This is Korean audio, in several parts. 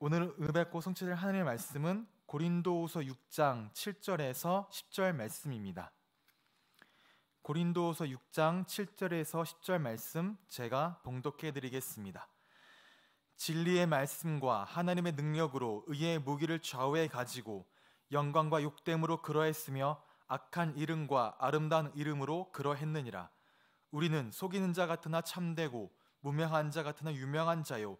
오늘 은혜받고 성취될 하나님의 말씀은 고린도후서 6장 7절에서 10절 말씀입니다. 고린도후서 6장 7절에서 10절 말씀 제가 봉독해 드리겠습니다. 진리의 말씀과 하나님의 능력으로 의의 무기를 좌우에 가지고 영광과 욕됨으로 그러했으며 악한 이름과 아름다운 이름으로 그러했느니라. 우리는 속이는 자 같으나 참되고 무명한 자 같으나 유명한 자요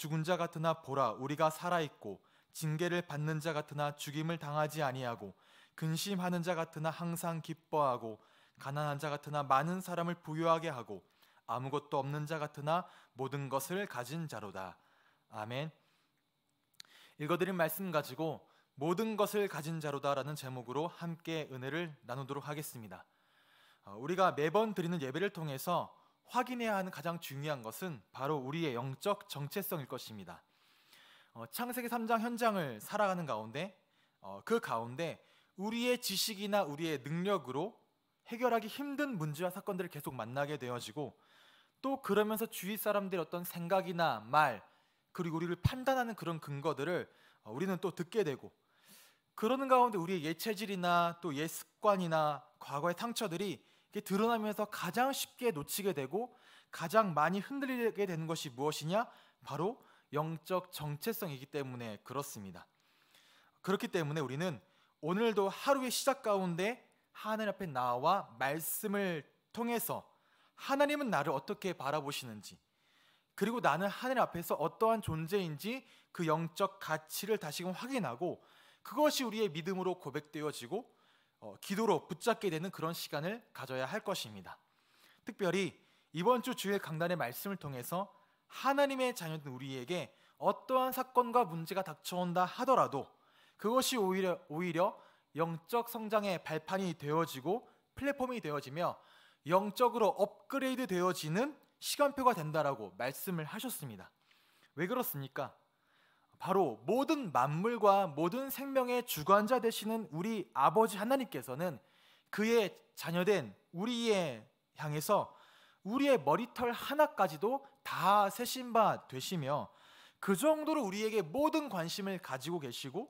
죽은 자 같으나 보라 우리가 살아 있고 징계를 받는 자 같으나 죽임을 당하지 아니하고 근심하는 자 같으나 항상 기뻐하고 가난한 자 같으나 많은 사람을 부유하게 하고 아무것도 없는 자 같으나 모든 것을 가진 자로다. 아멘. 읽어드린 말씀 가지고 모든 것을 가진 자로다라는 제목으로 함께 은혜를 나누도록 하겠습니다. 어, 우리가 매번 드리는 예배를 통해서 확인해야 하는 가장 중요한 것은 바로 우리의 영적 정체성일 것입니다. 어, 창세기 3장 현장을 살아가는 가운데 어, 그 가운데 우리의 지식이나 우리의 능력으로 해결하기 힘든 문제와 사건들을 계속 만나게 되어지고 또 그러면서 주위 사람들의 어떤 생각이나 말 그리고 우리를 판단하는 그런 근거들을 어, 우리는 또 듣게 되고 그러는 가운데 우리의 예체질이나 또 예습관이나 과거의 상처들이 이게 드러나면서 가장 쉽게 놓치게 되고 가장 많이 흔들리게 되는 것이 무엇이냐? 바로 영적 정체성이기 때문에 그렇습니다. 그렇기 때문에 우리는 오늘도 하루의 시작 가운데 하늘 앞에 나와 말씀을 통해서 하나님은 나를 어떻게 바라보시는지 그리고 나는 하늘 앞에서 어떠한 존재인지 그 영적 가치를 다시금 확인하고 그것이 우리의 믿음으로 고백되어지고 어, 기도로 붙잡게 되는 그런 시간을 가져야 할 것입니다. 특별히 이번 주 주일 강단의 말씀을 통해서 하나님의 자녀된 우리에게 어떠한 사건과 문제가 닥쳐온다 하더라도 그것이 오히려 오히려 영적 성장의 발판이 되어지고 플랫폼이 되어지며 영적으로 업그레이드 되어지는 시간표가 된다라고 말씀을 하셨습니다. 왜 그렇습니까? 바로 모든 만물과 모든 생명의 주관자 되시는 우리 아버지 하나님께서는 그의 자녀된 우리의 향해서 우리의 머리털 하나까지도 다 세신 바 되시며 그 정도로 우리에게 모든 관심을 가지고 계시고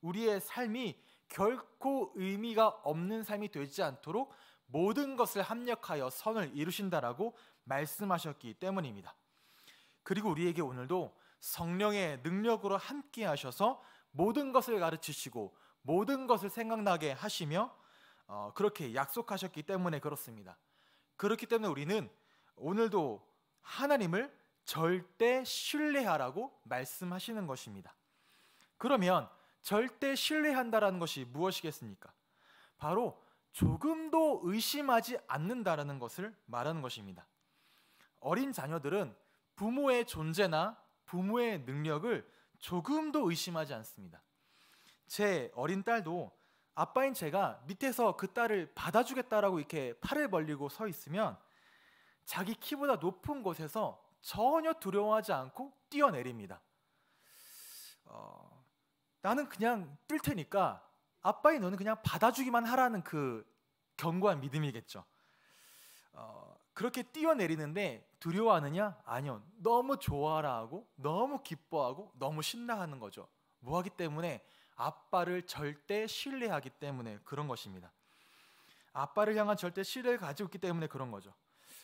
우리의 삶이 결코 의미가 없는 삶이 되지 않도록 모든 것을 합력하여 선을 이루신다라고 말씀하셨기 때문입니다. 그리고 우리에게 오늘도 성령의 능력으로 함께 하셔서 모든 것을 가르치시고 모든 것을 생각나게 하시며 어, 그렇게 약속하셨기 때문에 그렇습니다. 그렇기 때문에 우리는 오늘도 하나님을 절대 신뢰하라고 말씀하시는 것입니다. 그러면 절대 신뢰한다라는 것이 무엇이겠습니까? 바로 조금도 의심하지 않는다라는 것을 말하는 것입니다. 어린 자녀들은 부모의 존재나 부모의 능력을 조금도 의심하지 않습니다. 제 어린 딸도 아빠인 제가 밑에서 그 딸을 받아주겠다라고 이렇게 팔을 벌리고 서 있으면 자기 키보다 높은 곳에서 전혀 두려워하지 않고 뛰어내립니다. 어, 나는 그냥 뜰 테니까 아빠인 너는 그냥 받아주기만 하라는 그 견고한 믿음이겠죠. 어, 그렇게 뛰어내리는데 두려워하느냐? 아니요. 너무 좋아라 하고 너무 기뻐하고 너무 신나하는 거죠. 뭐하기 때문에 아빠를 절대 신뢰하기 때문에 그런 것입니다. 아빠를 향한 절대 신뢰를 가지고 있기 때문에 그런 거죠.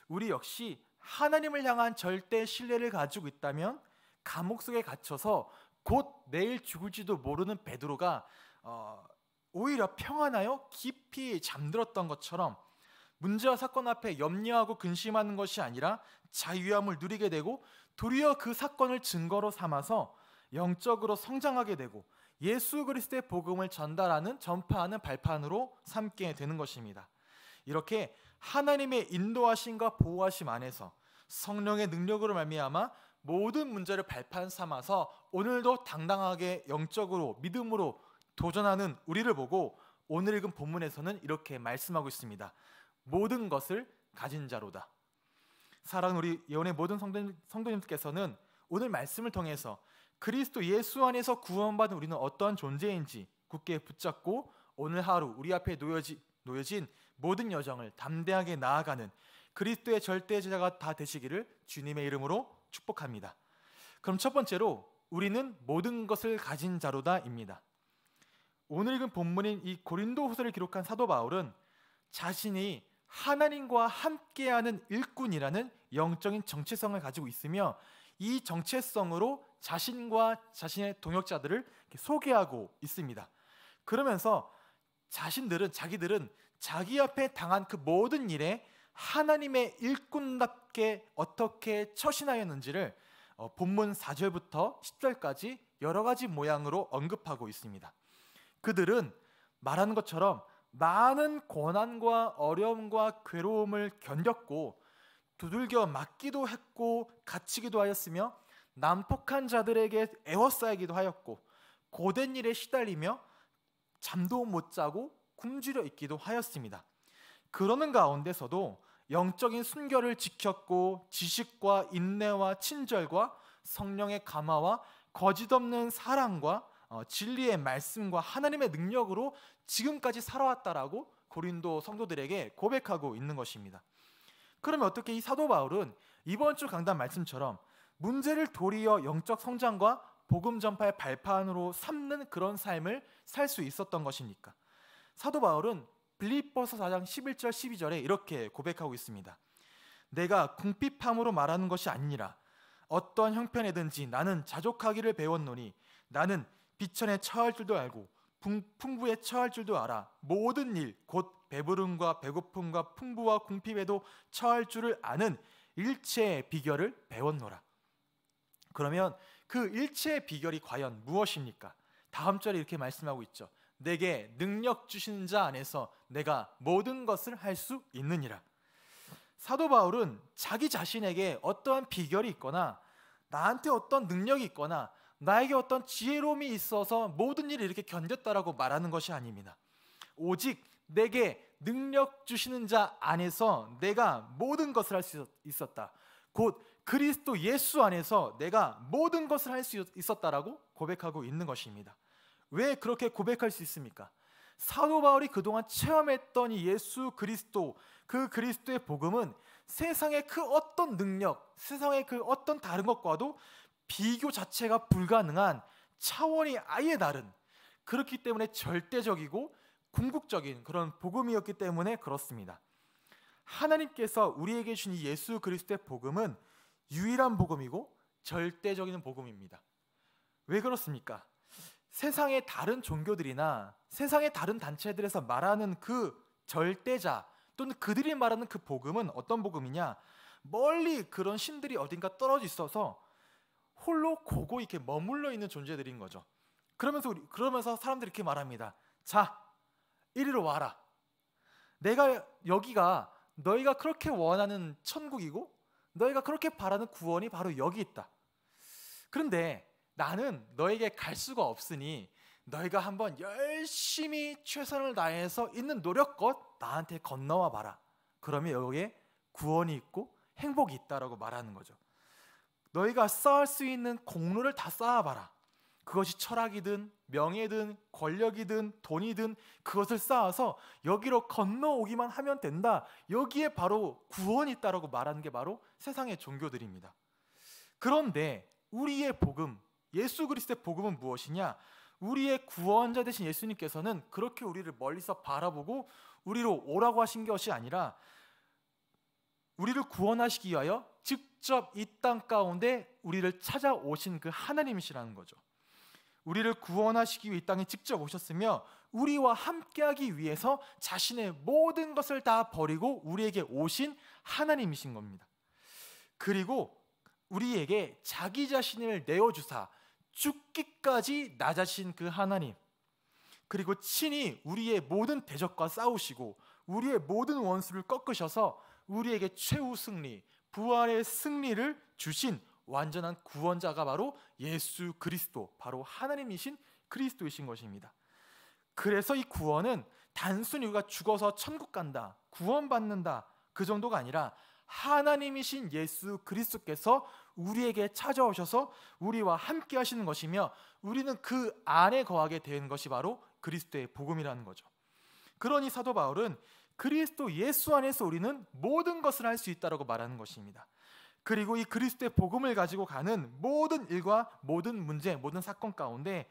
우리 역시 하나님을 향한 절대 신뢰를 가지고 있다면 감옥 속에 갇혀서 곧 내일 죽을지도 모르는 베드로가 어, 오히려 평안하여 깊이 잠들었던 것처럼 문제와 사건 앞에 염려하고 근심하는 것이 아니라 자유함을 누리게 되고 도리어 그 사건을 증거로 삼아서 영적으로 성장하게 되고 예수 그리스도의 복음을 전달하는 전파하는 발판으로 삼게 되는 것입니다. 이렇게 하나님의 인도하심과 보호하심 안에서 성령의 능력으로 말미암아 모든 문제를 발판 삼아서 오늘도 당당하게 영적으로 믿음으로 도전하는 우리를 보고 오늘 읽은 본문에서는 이렇게 말씀하고 있습니다. 모든 것을 가진 자로다. 사랑 우리 예언의 모든 성도님, 성도님께서는 오늘 말씀을 통해서 그리스도 예수 안에서 구원받은 우리는 어떠한 존재인지 굳게 붙잡고 오늘 하루 우리 앞에 놓여지, 놓여진 모든 여정을 담대하게 나아가는 그리스도의 절대제자가 다 되시기를 주님의 이름으로 축복합니다. 그럼 첫 번째로 우리는 모든 것을 가진 자로다입니다. 오늘 읽은 본문인 이 고린도후서를 기록한 사도 바울은 자신이 하나님과 함께하는 일꾼이라는 영적인 정체성을 가지고 있으며 이 정체성으로 자신과 자신의 동역자들을 소개하고 있습니다. 그러면서 자신들은 자기들은 자기 앞에 당한 그 모든 일에 하나님의 일꾼답게 어떻게 처신하였는지를 어, 본문 4절부터 10절까지 여러 가지 모양으로 언급하고 있습니다. 그들은 말하는 것처럼 많은 고난과 어려움과 괴로움을 견뎠고 두들겨 맞기도 했고 갇히기도 하였으며 난폭한 자들에게 애워싸이기도 하였고 고된 일에 시달리며 잠도 못 자고 굶주려 있기도 하였습니다. 그러는 가운데서도 영적인 순결을 지켰고 지식과 인내와 친절과 성령의 감화와 거짓없는 사랑과 어, 진리의 말씀과 하나님의 능력으로 지금까지 살아왔다라고 고린도 성도들에게 고백하고 있는 것입니다. 그러면 어떻게 이 사도 바울은 이번 주 강단 말씀처럼 문제를 도리어 영적 성장과 복음 전파의 발판으로 삼는 그런 삶을 살 수 있었던 것입니까? 사도 바울은 빌립보서 4장 11절 12절에 이렇게 고백하고 있습니다. 내가 궁핍함으로 말하는 것이 아니라 어떤 형편에든지 나는 자족하기를 배웠노니 나는 비천에 처할 줄도 알고 풍부에 처할 줄도 알아. 모든 일, 곧 배부름과 배고픔과 풍부와 궁핍에도 처할 줄을 아는 일체의 비결을 배웠노라. 그러면 그 일체의 비결이 과연 무엇입니까? 다음 절에 이렇게 말씀하고 있죠. 내게 능력 주신 자 안에서 내가 모든 것을 할 수 있느니라. 사도 바울은 자기 자신에게 어떠한 비결이 있거나 나한테 어떤 능력이 있거나 나에게 어떤 지혜로움이 있어서 모든 일을 이렇게 견뎠다라고 말하는 것이 아닙니다. 오직 내게 능력 주시는 자 안에서 내가 모든 것을 할 수 있었다. 곧 그리스도 예수 안에서 내가 모든 것을 할 수 있었다라고 고백하고 있는 것입니다. 왜 그렇게 고백할 수 있습니까? 사도 바울이 그동안 체험했던 예수 그리스도 그 그리스도의 복음은 세상의 그 어떤 능력, 세상의 그 어떤 다른 것과도 비교 자체가 불가능한 차원이 아예 다른 그렇기 때문에 절대적이고 궁극적인 그런 복음이었기 때문에 그렇습니다. 하나님께서 우리에게 주신 예수 그리스도의 복음은 유일한 복음이고 절대적인 복음입니다. 왜 그렇습니까? 세상의 다른 종교들이나 세상의 다른 단체들에서 말하는 그 절대자 또는 그들이 말하는 그 복음은 어떤 복음이냐? 멀리 그런 신들이 어딘가 떨어져 있어서 홀로 고고 이렇게 머물러 있는 존재들인 거죠. 그러면서 우리, 그러면서 사람들이 이렇게 말합니다. 자, 이리로 와라. 내가 여기가 너희가 그렇게 원하는 천국이고 너희가 그렇게 바라는 구원이 바로 여기 있다. 그런데 나는 너에게 갈 수가 없으니 너희가 한번 열심히 최선을 다해서 있는 노력껏 나한테 건너와 봐라. 그러면 여기에 구원이 있고 행복이 있다라고 말하는 거죠. 너희가 쌓을 수 있는 공로를 다 쌓아봐라. 그것이 철학이든 명예든 권력이든 돈이든 그것을 쌓아서 여기로 건너오기만 하면 된다. 여기에 바로 구원이 있다라고 말하는 게 바로 세상의 종교들입니다. 그런데 우리의 복음, 예수 그리스도의 복음은 무엇이냐? 우리의 구원자 되신 예수님께서는 그렇게 우리를 멀리서 바라보고 우리로 오라고 하신 것이 아니라 우리를 구원하시기 위하여 직접 이 땅 가운데 우리를 찾아오신 그 하나님이시라는 거죠. 우리를 구원하시기 위해 이 땅에 직접 오셨으며 우리와 함께하기 위해서 자신의 모든 것을 다 버리고 우리에게 오신 하나님이신 겁니다. 그리고 우리에게 자기 자신을 내어주사 죽기까지 나 자신 그 하나님 그리고 친히 우리의 모든 대적과 싸우시고 우리의 모든 원수를 꺾으셔서 우리에게 최후 승리, 부활의 승리를 주신 완전한 구원자가 바로 예수 그리스도, 바로 하나님이신 그리스도이신 것입니다. 그래서 이 구원은 단순히 우리가 죽어서 천국 간다, 구원받는다, 그 정도가 아니라 하나님이신 예수 그리스도께서 우리에게 찾아오셔서 우리와 함께 하시는 것이며 우리는 그 안에 거하게 된 것이 바로 그리스도의 복음이라는 거죠. 그러니 사도 바울은 그리스도 예수 안에서 우리는 모든 것을 할 수 있다라고 말하는 것입니다. 그리고 이 그리스도의 복음을 가지고 가는 모든 일과 모든 문제, 모든 사건 가운데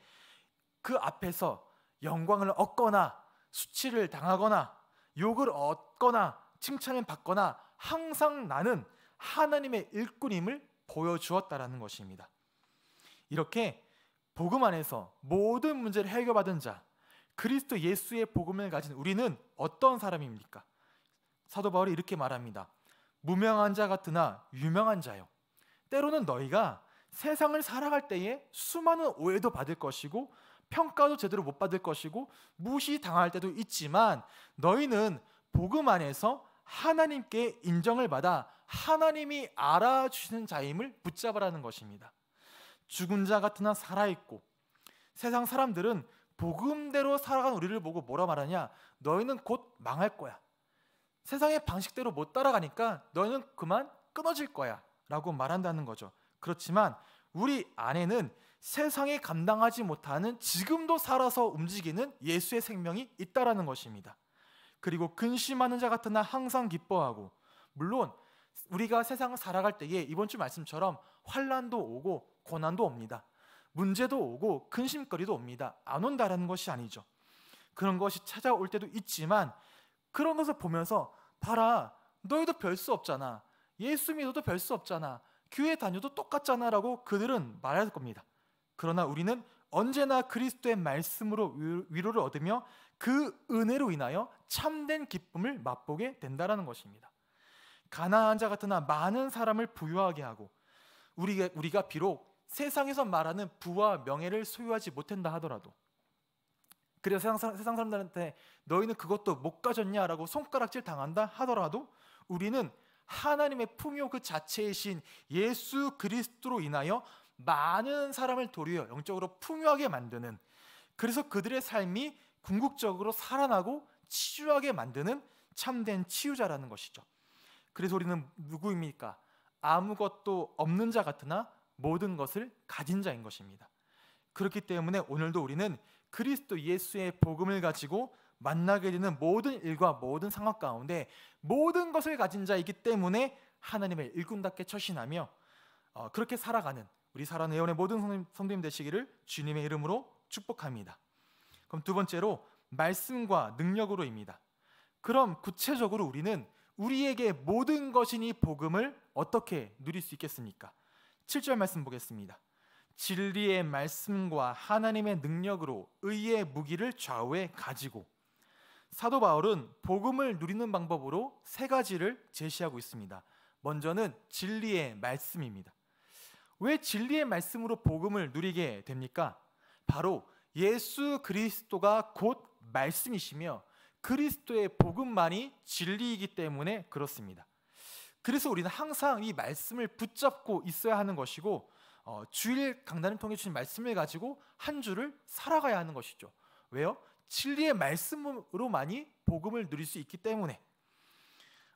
그 앞에서 영광을 얻거나 수치를 당하거나 욕을 얻거나 칭찬을 받거나 항상 나는 하나님의 일꾼임을 보여주었다라는 것입니다. 이렇게 복음 안에서 모든 문제를 해결받은 자, 그리스도 예수의 복음을 가진 우리는 어떤 사람입니까? 사도 바울이 이렇게 말합니다. 무명한 자 같으나 유명한 자요. 때로는 너희가 세상을 살아갈 때에 수많은 오해도 받을 것이고 평가도 제대로 못 받을 것이고 무시당할 때도 있지만 너희는 복음 안에서 하나님께 인정을 받아 하나님이 알아주시는 자임을 붙잡으라는 것입니다. 죽은 자 같으나 살아있고 세상 사람들은 복음대로 살아간 우리를 보고 뭐라 말하냐? 너희는 곧 망할 거야. 세상의 방식대로 못 따라가니까 너희는 그만 끊어질 거야. 라고 말한다는 거죠. 그렇지만 우리 안에는 세상이 감당하지 못하는 지금도 살아서 움직이는 예수의 생명이 있다라는 것입니다. 그리고 근심하는 자 같은 날 항상 기뻐하고 물론 우리가 세상을 살아갈 때에 이번 주 말씀처럼 환란도 오고 고난도 옵니다. 문제도 오고 근심거리도 옵니다. 안 온다라는 것이 아니죠. 그런 것이 찾아올 때도 있지만 그런 것을 보면서 봐라 너희도 별 수 없잖아. 예수 믿어도 별 수 없잖아. 교회 다녀도 똑같잖아라고 그들은 말할 겁니다. 그러나 우리는 언제나 그리스도의 말씀으로 위로를 얻으며 그 은혜로 인하여 참된 기쁨을 맛보게 된다라는 것입니다. 가나안 자 같으나 많은 사람을 부유하게 하고 우리가 비록 세상에서 말하는 부와 명예를 소유하지 못한다 하더라도 그래서 세상, 사람, 세상 사람들한테 너희는 그것도 못 가졌냐라고 손가락질 당한다 하더라도 우리는 하나님의 품요 그 자체이신 예수 그리스도로 인하여 많은 사람을 도리어 영적으로 풍요하게 만드는 그래서 그들의 삶이 궁극적으로 살아나고 치유하게 만드는 참된 치유자라는 것이죠. 그래서 우리는 누구입니까? 아무것도 없는 자 같으나 모든 것을 가진 자인 것입니다. 그렇기 때문에 오늘도 우리는 그리스도 예수의 복음을 가지고 만나게 되는 모든 일과 모든 상황 가운데 모든 것을 가진 자이기 때문에 하나님의 일꾼답게 처신하며 어, 그렇게 살아가는 우리 사랑의 예원의 모든 성도님 되시기를 주님의 이름으로 축복합니다. 그럼 두 번째로 말씀과 능력으로입니다. 그럼 구체적으로 우리는 우리에게 모든 것이니 복음을 어떻게 누릴 수 있겠습니까? 7절 말씀 보겠습니다. 진리의 말씀과 하나님의 능력으로 의의 무기를 좌우에 가지고 사도 바울은 복음을 누리는 방법으로 세 가지를 제시하고 있습니다. 먼저는 진리의 말씀입니다. 왜 진리의 말씀으로 복음을 누리게 됩니까? 바로 예수 그리스도가 곧 말씀이시며 그리스도의 복음만이 진리이기 때문에 그렇습니다. 그래서 우리는 항상 이 말씀을 붙잡고 있어야 하는 것이고 어, 주일 강단을 통해 주신 말씀을 가지고 한 주를 살아가야 하는 것이죠. 왜요? 진리의 말씀으로만이 복음을 누릴 수 있기 때문에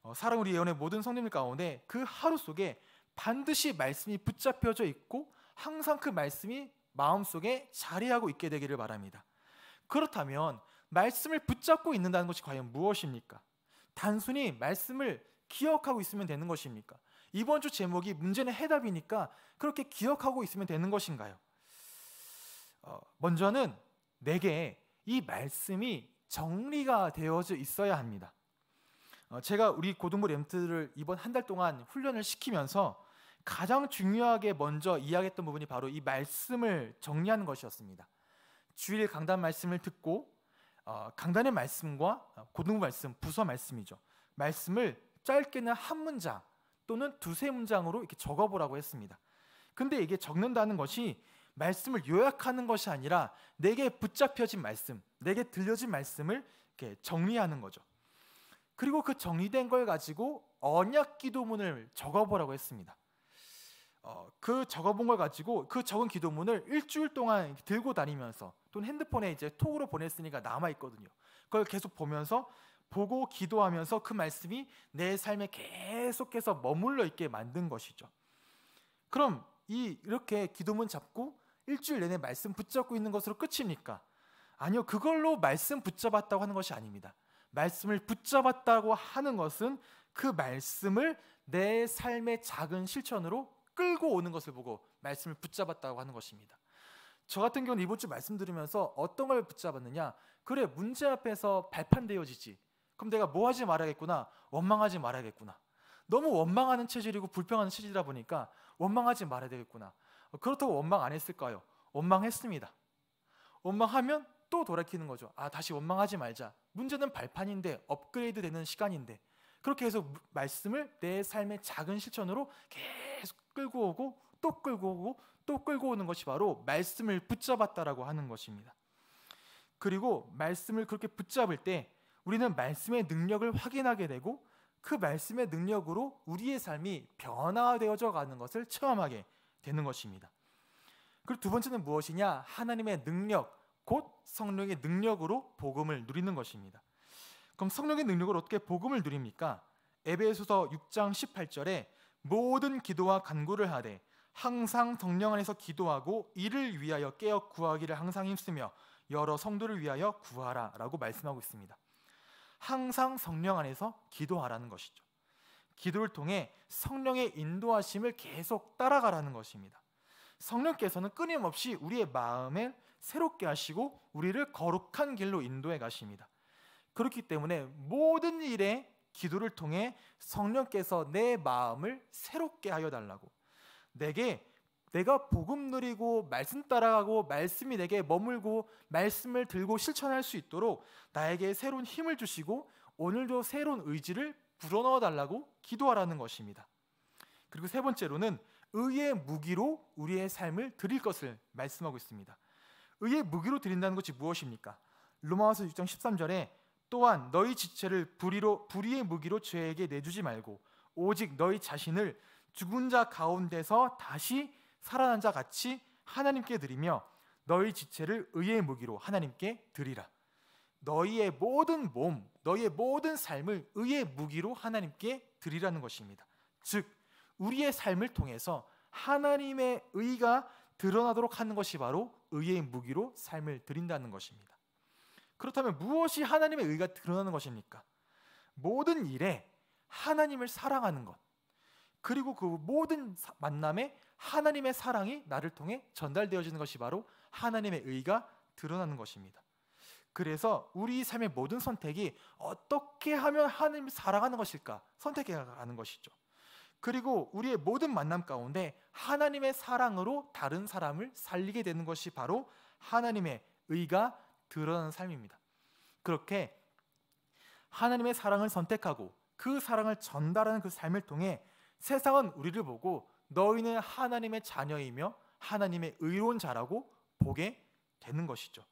어, 사랑 우리 예언의 모든 성님들 가운데 그 하루 속에 반드시 말씀이 붙잡혀져 있고 항상 그 말씀이 마음속에 자리하고 있게 되기를 바랍니다. 그렇다면 말씀을 붙잡고 있는다는 것이 과연 무엇입니까? 단순히 말씀을 기억하고 있으면 되는 것입니까? 이번 주 제목이 문제는 해답이니까 그렇게 기억하고 있으면 되는 것인가요? 어, 먼저는 내게 이 말씀이 정리가 되어져 있어야 합니다. 어, 제가 우리 고등부 램트를 이번 한 달 동안 훈련을 시키면서 가장 중요하게 먼저 이야기했던 부분이 바로 이 말씀을 정리하는 것이었습니다. 주일 강단 말씀을 듣고 어, 강단의 말씀과 고등부 말씀, 부서 말씀이죠. 말씀을 짧게는 한 문장 또는 두세 문장으로 이렇게 적어보라고 했습니다. 근데 이게 적는다는 것이 말씀을 요약하는 것이 아니라 내게 붙잡혀진 말씀, 내게 들려진 말씀을 이렇게 정리하는 거죠. 그리고 그 정리된 걸 가지고 언약 기도문을 적어보라고 했습니다. 어, 그 적어본 걸 가지고 그 적은 기도문을 일주일 동안 들고 다니면서 또는 핸드폰에 이제 톡으로 보냈으니까 남아 있거든요. 그걸 계속 보면서 보고 기도하면서 그 말씀이 내 삶에 계속해서 머물러 있게 만든 것이죠. 그럼 이 이렇게 기도문 잡고 일주일 내내 말씀 붙잡고 있는 것으로 끝입니까? 아니요. 그걸로 말씀 붙잡았다고 하는 것이 아닙니다. 말씀을 붙잡았다고 하는 것은 그 말씀을 내 삶의 작은 실천으로 끌고 오는 것을 보고 말씀을 붙잡았다고 하는 것입니다. 저 같은 경우는 이번 주 말씀 드리면서 어떤 걸 붙잡았느냐? 그래 문제 앞에서 발판되어지지 그럼 내가 뭐 하지 말아야겠구나. 원망하지 말아야겠구나. 너무 원망하는 체질이고 불평하는 체질이다 보니까 원망하지 말아야 되겠구나. 그렇다고 원망 안 했을까요? 원망했습니다. 원망하면 또 돌아키는 거죠. 아, 다시 원망하지 말자. 문제는 발판인데 업그레이드 되는 시간인데 그렇게 해서 말씀을 내 삶의 작은 실천으로 계속 끌고 오고 또 끌고 오고 또 끌고 오는 것이 바로 말씀을 붙잡았다라고 하는 것입니다. 그리고 말씀을 그렇게 붙잡을 때 우리는 말씀의 능력을 확인하게 되고 그 말씀의 능력으로 우리의 삶이 변화되어져 가는 것을 체험하게 되는 것입니다. 그리고 두 번째는 무엇이냐? 하나님의 능력, 곧 성령의 능력으로 복음을 누리는 것입니다. 그럼 성령의 능력을 어떻게 복음을 누립니까? 에베소서 6장 18절에 모든 기도와 간구를 하되 항상 성령 안에서 기도하고 이를 위하여 깨어 구하기를 항상 힘쓰며 여러 성도를 위하여 구하라라고 말씀하고 있습니다. 항상 성령 안에서 기도하라는 것이죠. 기도를 통해 성령의 인도하심을 계속 따라가라는 것입니다. 성령께서는 끊임없이 우리의 마음을 새롭게 하시고 우리를 거룩한 길로 인도해 가십니다. 그렇기 때문에 모든 일에 기도를 통해 성령께서 내 마음을 새롭게 하여 달라고 내게 내가 복음 누리고 말씀 따라가고 말씀이 내게 머물고 말씀을 들고 실천할 수 있도록 나에게 새로운 힘을 주시고 오늘도 새로운 의지를 불어넣어 달라고 기도하라는 것입니다. 그리고 세 번째로는 의의 무기로 우리의 삶을 드릴 것을 말씀하고 있습니다. 의의 무기로 드린다는 것이 무엇입니까? 로마서 6장 13절에 또한 너희 지체를 불의로 불의의 무기로 죄에게 내주지 말고 오직 너희 자신을 죽은 자 가운데서 다시 살아난 자 같이 하나님께 드리며 너희 지체를 의의 무기로 하나님께 드리라. 너희의 모든 몸, 너희의 모든 삶을 의의 무기로 하나님께 드리라는 것입니다. 즉 우리의 삶을 통해서 하나님의 의가 드러나도록 하는 것이 바로 의의 무기로 삶을 드린다는 것입니다. 그렇다면 무엇이 하나님의 의가 드러나는 것입니까? 모든 일에 하나님을 사랑하는 것, 그리고 그 모든 만남에 하나님의 사랑이 나를 통해 전달되어지는 것이 바로 하나님의 의가 드러나는 것입니다. 그래서 우리 삶의 모든 선택이 어떻게 하면 하나님 사랑하는 것일까 선택해가는 것이죠. 그리고 우리의 모든 만남 가운데 하나님의 사랑으로 다른 사람을 살리게 되는 것이 바로 하나님의 의가 드러나는 삶입니다. 그렇게 하나님의 사랑을 선택하고 그 사랑을 전달하는 그 삶을 통해 세상은 우리를 보고 너희는 하나님의 자녀이며 하나님의 의로운 자라고 보게 되는 것이죠.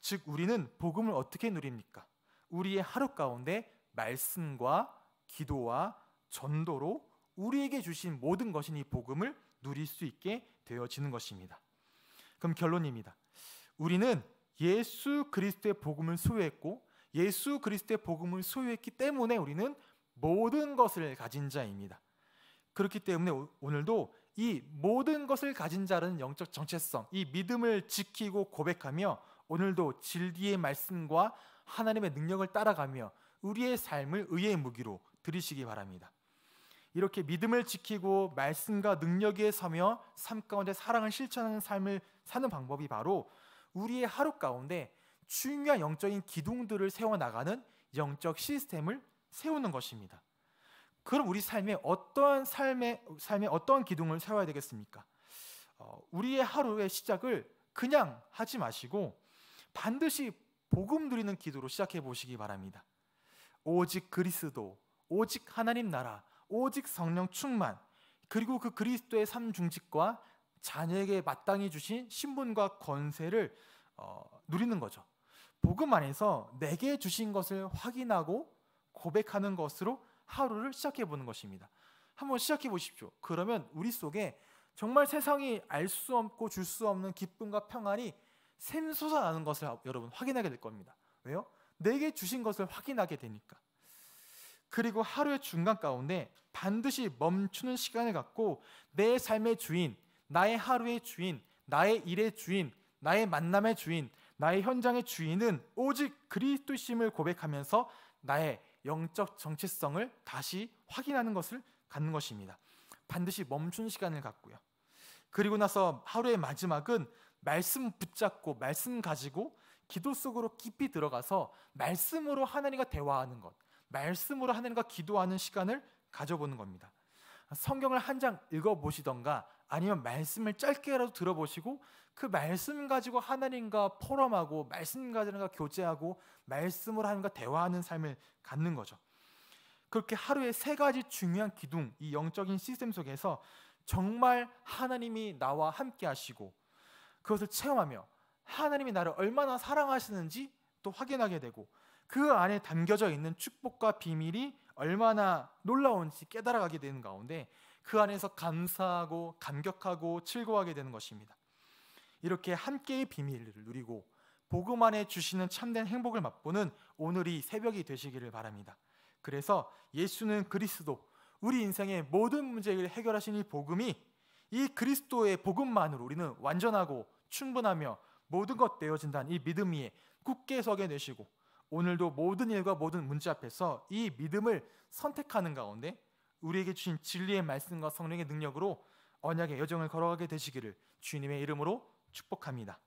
즉 우리는 복음을 어떻게 누립니까? 우리의 하루 가운데 말씀과 기도와 전도로 우리에게 주신 모든 것인 이 복음을 누릴 수 있게 되어지는 것입니다. 그럼 결론입니다. 우리는 예수 그리스도의 복음을 소유했고 예수 그리스도의 복음을 소유했기 때문에 우리는 모든 것을 가진 자입니다. 그렇기 때문에 오늘도 이 모든 것을 가진 자는 영적 정체성, 이 믿음을 지키고 고백하며 오늘도 진리의 말씀과 하나님의 능력을 따라가며 우리의 삶을 의의 무기로 들이시기 바랍니다. 이렇게 믿음을 지키고 말씀과 능력에 서며 삶 가운데 사랑을 실천하는 삶을 사는 방법이 바로 우리의 하루 가운데 중요한 영적인 기둥들을 세워 나가는 영적 시스템을 세우는 것입니다. 그럼 우리 삶에 어떠한 삶에 삶에 어떠한 기둥을 세워야 되겠습니까? 어, 우리의 하루의 시작을 그냥 하지 마시고 반드시 복음 드리는 기도로 시작해 보시기 바랍니다. 오직 그리스도, 오직 하나님 나라, 오직 성령 충만, 그리고 그 그리스도의 삶중직과 자녀에게 마땅히 주신 신분과 권세를 어, 누리는 거죠. 복음 안에서 내게 주신 것을 확인하고 고백하는 것으로 하루를 시작해 보는 것입니다. 한번 시작해 보십시오. 그러면 우리 속에 정말 세상이 알 수 없고 줄 수 없는 기쁨과 평안이 샘솟아나는 것을 여러분 확인하게 될 겁니다. 왜요? 내게 주신 것을 확인하게 되니까. 그리고 하루의 중간 가운데 반드시 멈추는 시간을 갖고 내 삶의 주인, 나의 하루의 주인, 나의 일의 주인, 나의 만남의 주인, 나의 현장의 주인은 오직 그리스도심을 고백하면서 나의 영적 정체성을 다시 확인하는 것을 갖는 것입니다. 반드시 멈춘 시간을 갖고요. 그리고 나서 하루의 마지막은 말씀 붙잡고 말씀 가지고 기도 속으로 깊이 들어가서 말씀으로 하나님과 대화하는 것, 말씀으로 하나님과 기도하는 시간을 가져보는 겁니다. 성경을 한 장 읽어보시던가 아니면 말씀을 짧게라도 들어보시고 그 말씀 가지고 하나님과 포럼하고 말씀 가지고 교제하고 말씀을 하나님 대화하는 삶을 갖는 거죠. 그렇게 하루에 세 가지 중요한 기둥, 이 영적인 시스템 속에서 정말 하나님이 나와 함께 하시고 그것을 체험하며 하나님이 나를 얼마나 사랑하시는지 또 확인하게 되고 그 안에 담겨져 있는 축복과 비밀이 얼마나 놀라운지 깨달아가게 되는 가운데 그 안에서 감사하고 감격하고 즐거워하게 되는 것입니다. 이렇게 함께의 비밀을 누리고 복음 안에 주시는 참된 행복을 맛보는 오늘이 새벽이 되시기를 바랍니다. 그래서 예수는 그리스도 우리 인생의 모든 문제를 해결하신 이 복음이 이 그리스도의 복음만으로 우리는 완전하고 충분하며 모든 것 되어진다는 이 믿음 위에 굳게 서게 되시고 오늘도 모든 일과 모든 문제 앞에서 이 믿음을 선택하는 가운데 우리에게 주신 진리의 말씀과 성령의 능력으로 언약의 여정을 걸어가게 되시기를 주님의 이름으로 축복합니다.